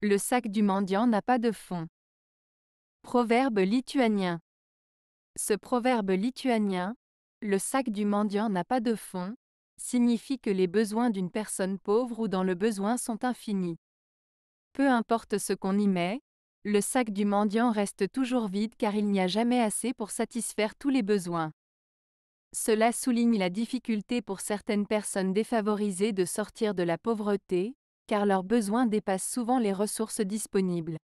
Le sac du mendiant n'a pas de fond. Proverbe lituanien. Ce proverbe lituanien, le sac du mendiant n'a pas de fond, signifie que les besoins d'une personne pauvre ou dans le besoin sont infinis. Peu importe ce qu'on y met, le sac du mendiant reste toujours vide car il n'y a jamais assez pour satisfaire tous les besoins. Cela souligne la difficulté pour certaines personnes défavorisées de sortir de la pauvreté, car leurs besoins dépassent souvent les ressources disponibles.